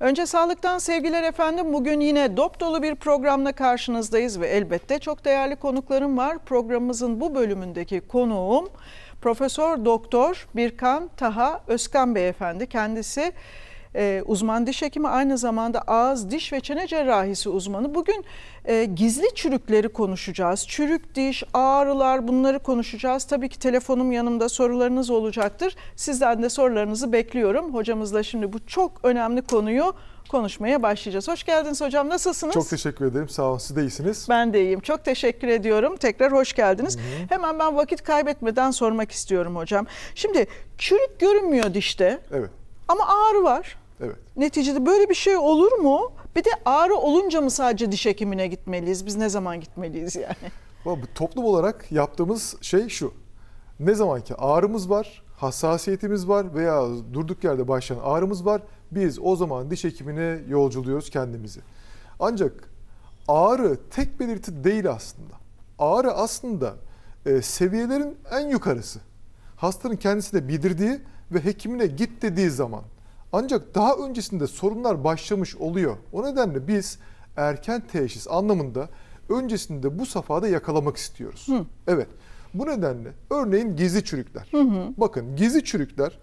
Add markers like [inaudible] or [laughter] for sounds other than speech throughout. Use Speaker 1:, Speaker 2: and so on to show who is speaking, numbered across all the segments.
Speaker 1: Önce sağlıktan sevgiler efendim. Bugün yine dop dolu bir programla karşınızdayız ve elbette çok değerli konuklarım var. Programımızın bu bölümündeki konuğum Profesör Doktor Birkan Taha Özkan Beyefendi. Kendisi e, uzman diş hekimi aynı zamanda ağız, diş ve çene cerrahisi uzmanı. Bugün e, gizli çürükleri konuşacağız. Çürük diş, ağrılar bunları konuşacağız. Tabii ki telefonum yanımda sorularınız olacaktır. Sizden de sorularınızı bekliyorum. Hocamızla şimdi bu çok önemli konuyu konuşmaya başlayacağız. Hoş geldiniz hocam. Nasılsınız?
Speaker 2: Çok teşekkür ederim. Sağ olun. Siz de iyisiniz.
Speaker 1: Ben de iyiyim. Çok teşekkür ediyorum. Tekrar hoş geldiniz. Hı hı. Hemen ben vakit kaybetmeden sormak istiyorum hocam. Şimdi çürük görünmüyor dişte. Evet. Ama ağrı var. Evet. Neticede böyle bir şey olur mu? Bir de ağrı olunca mı sadece diş hekimine gitmeliyiz? Biz ne zaman gitmeliyiz yani?
Speaker 2: Toplum olarak yaptığımız şey şu. Ne zaman ki ağrımız var, hassasiyetimiz var veya durduk yerde başlayan ağrımız var. Biz o zaman diş hekimine yolculuyoruz kendimizi. Ancak ağrı tek belirti değil aslında. Ağrı aslında e, seviyelerin en yukarısı hastanın kendisine bildirdiği ve hekimine git dediği zaman ancak daha öncesinde sorunlar başlamış oluyor. O nedenle biz erken teşhis anlamında öncesinde bu safhada yakalamak istiyoruz. Hı. Evet. Bu nedenle örneğin gizli çürükler. Hı hı. Bakın gizli çürükler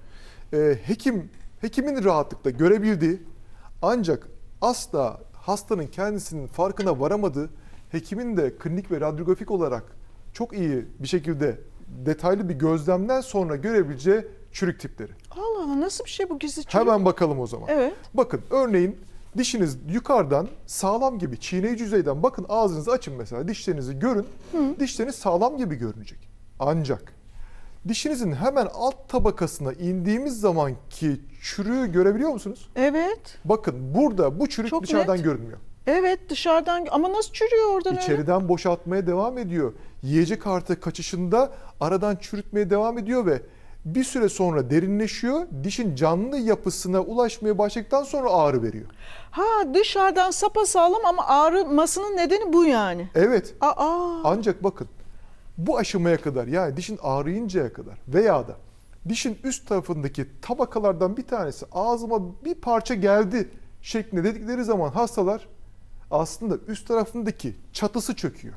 Speaker 2: e, hekim hekimin rahatlıkla görebildiği ancak asla hastanın kendisinin farkına varamadığı hekimin de klinik ve radyografik olarak çok iyi bir şekilde detaylı bir gözlemden sonra görebileceği çürük tipleri. Allah Allah
Speaker 1: nasıl bir şey bu gizli çürük? Hemen
Speaker 2: bakalım o zaman. Evet. Bakın örneğin dişiniz yukarıdan sağlam gibi çiğneyici yüzeyden bakın ağzınızı açın mesela dişlerinizi görün. Hı. Dişleriniz sağlam gibi görünecek. Ancak dişinizin hemen alt tabakasına indiğimiz zamanki çürüğü görebiliyor musunuz? Evet. Bakın burada bu çürük Çok dışarıdan net. görünmüyor. Evet dışarıdan ama nasıl çürüyor oradan İçeriden öyle? boşaltmaya devam ediyor. Yiyecek artık kaçışında aradan çürütmeye devam ediyor ve bir süre sonra derinleşiyor. Dişin canlı yapısına ulaşmaya başladıktan sonra ağrı veriyor.
Speaker 1: Ha dışarıdan sapa sağlam ama ağrımasının nedeni bu yani.
Speaker 2: Evet. Aa. Ancak bakın bu aşamaya kadar yani dişin ağrıyıncaya kadar veya da dişin üst tarafındaki tabakalardan bir tanesi ağzıma bir parça geldi şeklinde dedikleri zaman hastalar aslında üst tarafındaki çatısı çöküyor.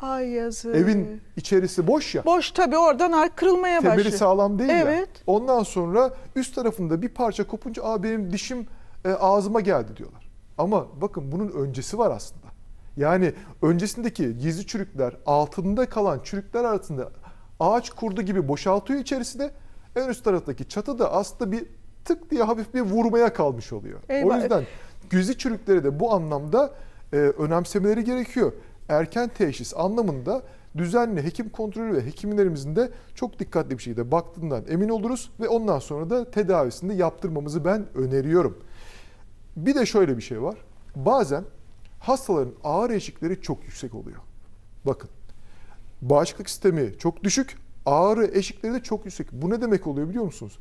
Speaker 1: Ay yazık. Evin
Speaker 2: içerisi boş ya. Boş tabii
Speaker 1: oradan ay kırılmaya temeli başlıyor. Temeli sağlam değil evet.
Speaker 2: ya. Ondan sonra üst tarafında bir parça kopunca Aa, benim dişim e, ağzıma geldi diyorlar. Ama bakın bunun öncesi var aslında. Yani öncesindeki gizli çürükler altında kalan çürükler arasında ağaç kurdu gibi boşaltıyor içerisinde. En üst taraftaki çatı da aslında bir tık diye hafif bir vurmaya kalmış oluyor. Eyvah. O yüzden Gizli çürükleri de bu anlamda e, önemsemeleri gerekiyor. Erken teşhis anlamında düzenli hekim kontrolü ve hekimlerimizin de çok dikkatli bir şekilde baktığından emin oluruz ve ondan sonra da tedavisini yaptırmamızı ben öneriyorum. Bir de şöyle bir şey var. Bazen hastaların ağır eşikleri çok yüksek oluyor. Bakın bağışıklık sistemi çok düşük, ağrı eşikleri de çok yüksek. Bu ne demek oluyor biliyor musunuz?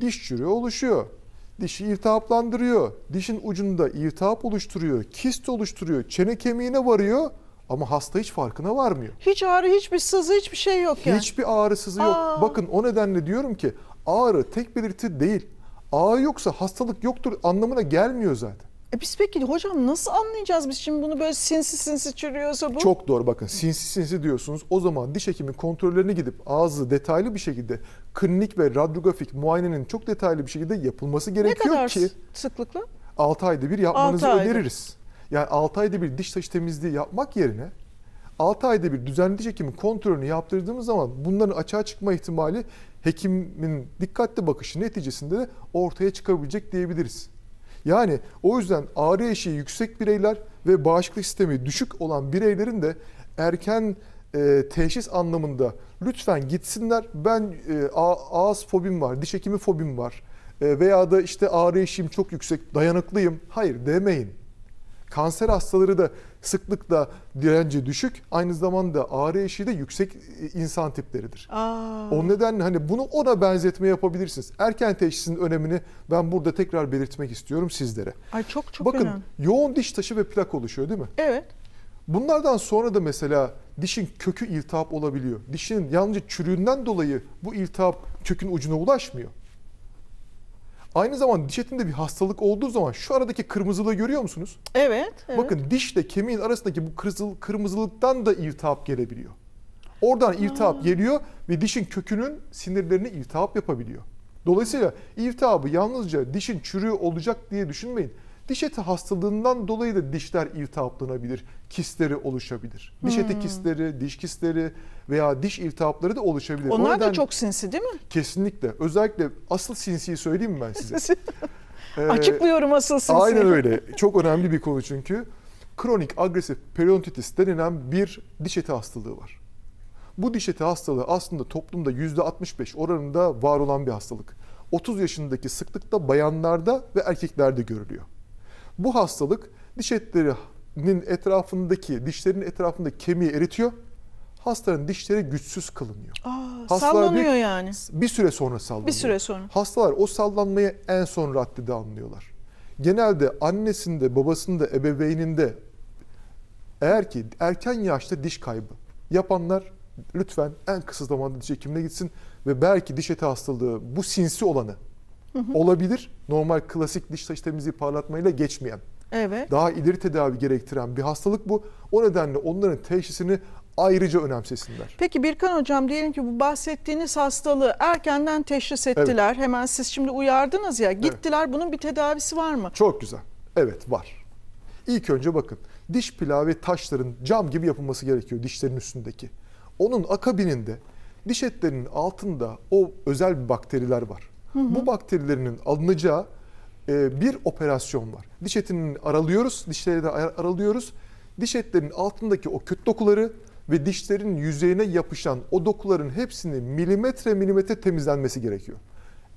Speaker 2: Diş çürüğü oluşuyor Dişi iltihaplandırıyor. Dişin ucunda iltihap oluşturuyor, kist oluşturuyor, çene kemiğine varıyor ama hasta hiç farkına varmıyor.
Speaker 1: Hiç ağrı, hiçbir sızı, hiçbir şey yok yani.
Speaker 2: Hiçbir ağrı sızı yok. Aa. Bakın o nedenle diyorum ki ağrı tek belirti değil. Ağrı yoksa hastalık yoktur anlamına gelmiyor zaten.
Speaker 1: E biz peki hocam nasıl anlayacağız biz şimdi bunu böyle sinsi sinsi çürüyorsa bu? Çok
Speaker 2: doğru bakın sinsi sinsi diyorsunuz. O zaman diş hekimin kontrollerine gidip ağzı detaylı bir şekilde klinik ve radyografik muayenenin çok detaylı bir şekilde yapılması gerekiyor ki. Ne kadar ki, sıklıkla? 6 ayda bir yapmanızı ayda. öneririz. Yani 6 ayda bir diş taşı temizliği yapmak yerine 6 ayda bir düzenli diş hekimi kontrolünü yaptırdığımız zaman bunların açığa çıkma ihtimali hekimin dikkatli bakışı neticesinde de ortaya çıkabilecek diyebiliriz. Yani o yüzden ağrı eşiği yüksek bireyler ve bağışıklık sistemi düşük olan bireylerin de erken e, teşhis anlamında lütfen gitsinler. Ben e, ağız fobim var, diş hekimi fobim var e, veya da işte ağrı eşiğim çok yüksek, dayanıklıyım. Hayır demeyin. Kanser hastaları da sıklıkla direnci düşük, aynı zamanda ağrı eşiği de yüksek e, insan tipleridir. Aa. O nedenle hani bunu ona benzetme yapabilirsiniz. Erken teşhisin önemini ben burada tekrar belirtmek istiyorum sizlere. Ay çok çok Bakın önemli. yoğun diş taşı ve plak oluşuyor değil mi? Evet. Bunlardan sonra da mesela dişin kökü iltihap olabiliyor. Dişin yalnızca çürüğünden dolayı bu iltihap kökün ucuna ulaşmıyor. Aynı zaman diş etinde bir hastalık olduğu zaman şu aradaki kırmızılığı görüyor musunuz? Evet. evet. Bakın dişle kemiğin arasındaki bu kırmızıl, kırmızılıktan da iltihap gelebiliyor. Oradan iltihap ha. geliyor ve dişin kökünün sinirlerini iltihap yapabiliyor. Dolayısıyla iltihabı yalnızca dişin çürüğü olacak diye düşünmeyin. Diş eti hastalığından dolayı da dişler iltihaplanabilir, kistleri oluşabilir. Diş eti hmm. kistleri, diş kistleri veya diş iltihapları da oluşabilir. Onlar da çok
Speaker 1: sinsi değil mi?
Speaker 2: Kesinlikle. Özellikle asıl sinsiyi söyleyeyim mi ben size? [laughs] ee, Açıklıyorum asıl sinsiyi. Aynen öyle. Çok önemli bir konu çünkü. Kronik agresif periodontitis denilen bir diş eti hastalığı var. Bu diş eti hastalığı aslında toplumda %65 oranında var olan bir hastalık. 30 yaşındaki sıklıkta bayanlarda ve erkeklerde görülüyor. Bu hastalık diş etlerinin etrafındaki, dişlerin etrafındaki kemiği eritiyor. Hastanın dişleri güçsüz kılınıyor. Aa, sallanıyor bir, yani. Bir süre sonra sallanıyor. Bir süre sonra. Hastalar o sallanmayı en son raddede anlıyorlar. Genelde annesinde, babasında, ebeveyninde eğer ki erken yaşta diş kaybı yapanlar lütfen en kısa zamanda diş hekimine gitsin ve belki diş eti hastalığı bu sinsi olanı olabilir. Normal klasik diş saç temizliği parlatmayla geçmeyen. Evet. Daha ileri tedavi gerektiren bir hastalık bu. O nedenle onların teşhisini ayrıca önemsesinler.
Speaker 1: Peki Birkan Hocam diyelim ki bu bahsettiğiniz hastalığı erkenden teşhis ettiler. Evet. Hemen siz şimdi uyardınız ya. Gittiler evet. bunun bir tedavisi var
Speaker 2: mı? Çok güzel. Evet var. İlk önce bakın diş plağı ve taşların cam gibi yapılması gerekiyor dişlerin üstündeki. Onun akabininde diş etlerinin altında o özel bir bakteriler var. Hı Bu bakterilerinin alınacağı e, bir operasyon var. Diş etini aralıyoruz, dişleri de aralıyoruz. Diş etlerinin altındaki o kötü dokuları ve dişlerin yüzeyine yapışan o dokuların hepsini milimetre milimetre temizlenmesi gerekiyor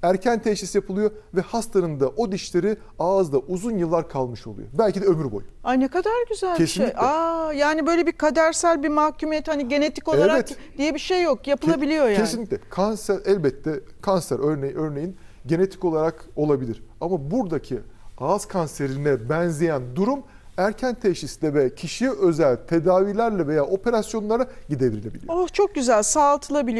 Speaker 2: erken teşhis yapılıyor ve hastanın da o dişleri ağızda uzun yıllar kalmış oluyor. Belki de ömür boyu.
Speaker 1: Ay ne kadar güzel Kesinlikle. bir şey. Aa, yani böyle bir kadersel bir mahkumiyet hani genetik olarak evet. diye bir şey yok. Yapılabiliyor Ke- yani. Kesinlikle.
Speaker 2: Kanser elbette kanser örneği örneğin genetik olarak olabilir. Ama buradaki ağız kanserine benzeyen durum erken teşhisle ve kişiye özel tedavilerle veya operasyonlara giderilebiliyor.
Speaker 1: Oh çok güzel sağaltılabiliyor.